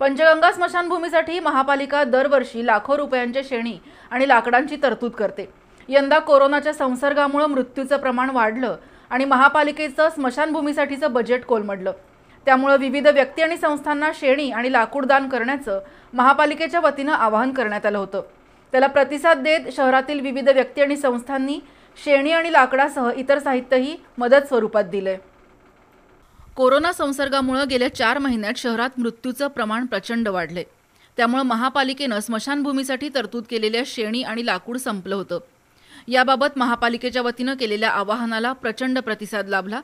पंचगंगा स्मशानभूमीसाठी महापालिका दरवर्षी लाखो रुपयांचे शेणी आणि लाकडांची तरतूद करते यंदा कोरोनाच्या संसर्गामुळे मृत्यूचं प्रमाण वाढलं आणि महापालिकेचं स्मशानभूमीसाठीचं बजेट कोलमडलं त्यामुळे विविध व्यक्ती आणि संस्थांना शेणी आणि लाकूड दान करण्याचं महापालिकेच्या वतीनं आवाहन करण्यात आलं होतं त्याला प्रतिसाद देत शहरातील विविध व्यक्ती आणि संस्थांनी शेणी आणि लाकडासह इतर साहित्यही मदत स्वरूपात आहे कोरोना संसर्गामुळे गेल्या चार महिन्यात शहरात मृत्यूचं प्रमाण प्रचंड वाढलंय त्यामुळे महापालिकेनं स्मशानभूमीसाठी तरतूद केलेल्या शेणी आणि लाकूड संपलं होतं याबाबत महापालिकेच्या वतीनं केलेल्या आवाहनाला प्रचंड प्रतिसाद लाभला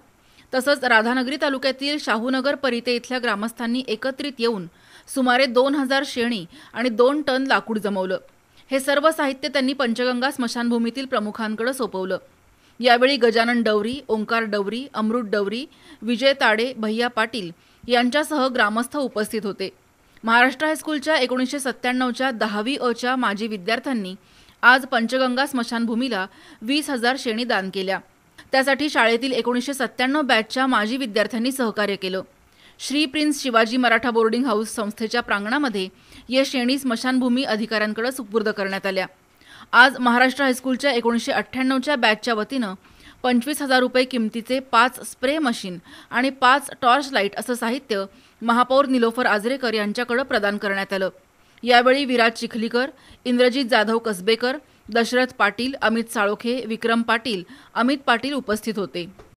तसंच राधानगरी तालुक्यातील शाहूनगर परिते इथल्या ग्रामस्थांनी एकत्रित येऊन सुमारे दोन हजार शेणी आणि दोन टन लाकूड जमवलं हे सर्व साहित्य त्यांनी पंचगंगा स्मशानभूमीतील प्रमुखांकडे सोपवलं यावेळी गजानन डवरी ओंकार डवरी अमृत डवरी विजय ताडे भैया पाटील यांच्यासह ग्रामस्थ उपस्थित होते महाराष्ट्र हायस्कूलच्या एकोणीसशे सत्त्याण्णवच्या दहावी अच्या माजी विद्यार्थ्यांनी आज पंचगंगा स्मशानभूमीला वीस हजार शेणी दान केल्या त्यासाठी शाळेतील एकोणीसशे सत्त्याण्णव बॅचच्या माजी विद्यार्थ्यांनी सहकार्य केलं Shri prince Shivaji Maratha boarding house संस्थेच्या प्रांगणामध्ये या शेणी स्मशानभूमी अधिकाऱ्यांकडे सुपूर्द करण्यात आल्या आज महाराष्ट्र हायस्कूलच्या एकोणीसशे अठ्ठ्याण्णवच्या बॅचच्या वतीनं पंचवीस हजार रुपये किमतीचे पाच स्प्रे मशीन आणि पाच टॉर्च लाईट असं साहित्य महापौर निलोफर आजरेकर यांच्याकडे प्रदान करण्यात आलं यावेळी विराज चिखलीकर इंद्रजित जाधव कसबेकर दशरथ पाटील अमित साळोखे विक्रम पाटील अमित पाटील उपस्थित होते